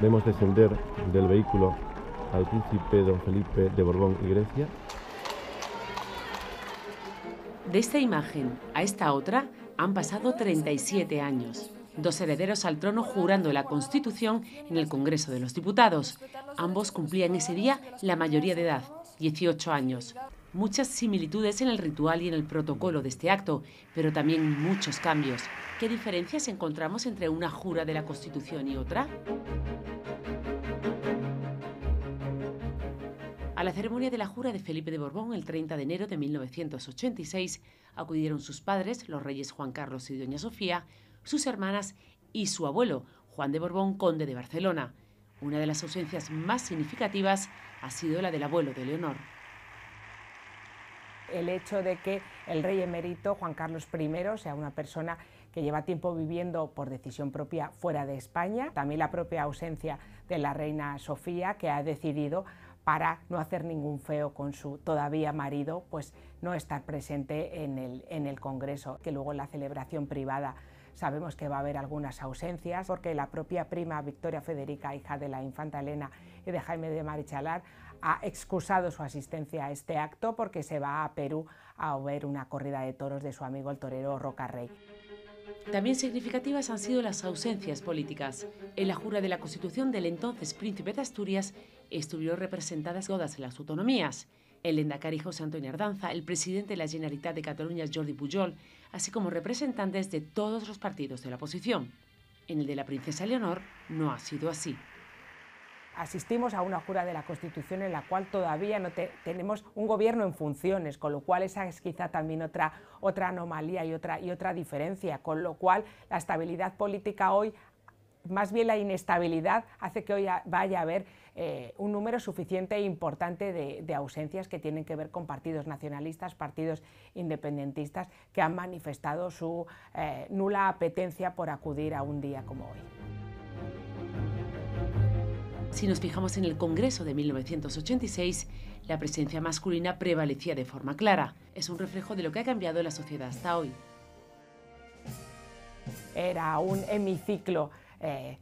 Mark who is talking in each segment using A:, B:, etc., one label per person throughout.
A: Vemos descender del vehículo al príncipe don Felipe de Borbón y Grecia.
B: De esta imagen a esta otra han pasado 37 años. Dos herederos al trono jurando la Constitución en el Congreso de los Diputados. Ambos cumplían ese día la mayoría de edad, 18 años muchas similitudes en el ritual y en el protocolo de este acto, pero también muchos cambios. ¿Qué diferencias encontramos entre una jura de la Constitución y otra? A la ceremonia de la jura de Felipe de Borbón el 30 de enero de 1986 acudieron sus padres, los reyes Juan Carlos y Doña Sofía, sus hermanas y su abuelo, Juan de Borbón, conde de Barcelona. Una de las ausencias más significativas ha sido la del abuelo de Leonor
A: el hecho de que el rey emérito Juan Carlos I sea una persona que lleva tiempo viviendo por decisión propia fuera de España, también la propia ausencia de la reina Sofía, que ha decidido para no hacer ningún feo con su todavía marido, pues no estar presente en el, en el Congreso, que luego la celebración privada Sabemos que va a haber algunas ausencias porque la propia prima Victoria Federica, hija de la infanta Elena y de Jaime de Marichalar, ha excusado su asistencia a este acto porque se va a Perú a ver una corrida de toros de su amigo el torero Roca Rey. También significativas han sido las ausencias
B: políticas. En la jura de la Constitución del entonces príncipe de Asturias estuvieron representadas todas las autonomías el Endacari José Antonio Ardanza, el presidente de la Generalitat de Cataluña Jordi Pujol, así como representantes de todos los partidos de la oposición. En el de
A: la princesa Leonor no ha sido así asistimos a una jura de la Constitución en la cual todavía no tenemos un gobierno en funciones, con lo cual esa es quizá también otra, otra anomalía y otra, y otra diferencia, con lo cual la estabilidad política hoy más bien la inestabilidad hace que hoy vaya a haber eh, un número suficiente e importante de, ausencias que tienen que ver con partidos nacionalistas, partidos independentistas que han manifestado su eh, nula apetencia por acudir a un día como hoy.
B: Si nos fijamos en el Congreso de 1986, la presencia masculina prevalecía de forma clara. Es un reflejo de lo que ha cambiado
A: la sociedad hasta hoy. Era un hemiciclo eh,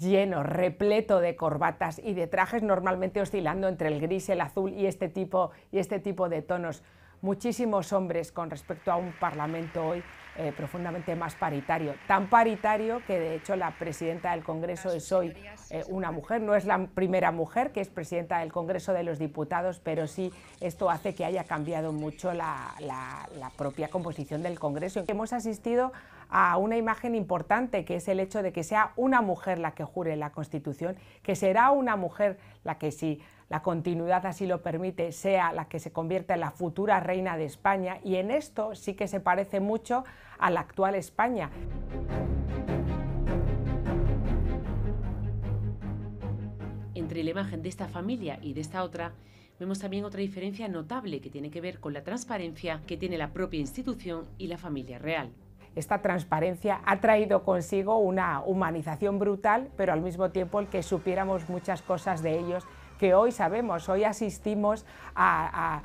A: lleno, repleto de corbatas y de trajes, normalmente oscilando entre el gris, el azul y este tipo, y este tipo de tonos muchísimos hombres con respecto a un Parlamento hoy eh, profundamente más paritario, tan paritario que de hecho la presidenta del Congreso es hoy eh, una mujer, no es la primera mujer que es presidenta del Congreso de los Diputados, pero sí esto hace que haya cambiado mucho la, la propia composición del Congreso. Hemos asistido a una imagen importante que es el hecho de que sea una mujer la que jure la Constitución, que será una mujer la que si la continuidad así lo permite, sea la que se convierta en la futura reina de España y en esto sí que se parece mucho a la actual España.
B: Entre la imagen de esta familia y de esta otra, vemos también otra diferencia notable que tiene que ver con la transparencia que tiene la propia institución y la familia real
A: esta transparencia ha traído consigo una humanización brutal, pero al mismo tiempo el que supiéramos muchas cosas de ellos que hoy sabemos, hoy asistimos a,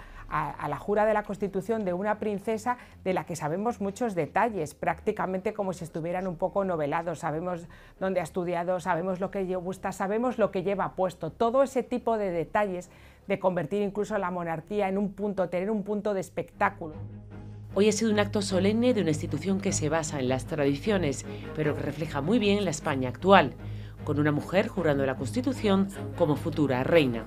A: la jura de la Constitución de una princesa de la que sabemos muchos detalles, prácticamente como si estuvieran un poco novelados. Sabemos dónde ha estudiado, sabemos lo que le gusta, sabemos lo que lleva puesto. Todo ese tipo de detalles de convertir incluso la monarquía en un punto, tener un punto de espectáculo. Hoy ha
B: sido un acto solemne de una institución que se basa en las tradiciones, pero que refleja muy bien la España actual con una mujer jurando la Constitución como futura reina.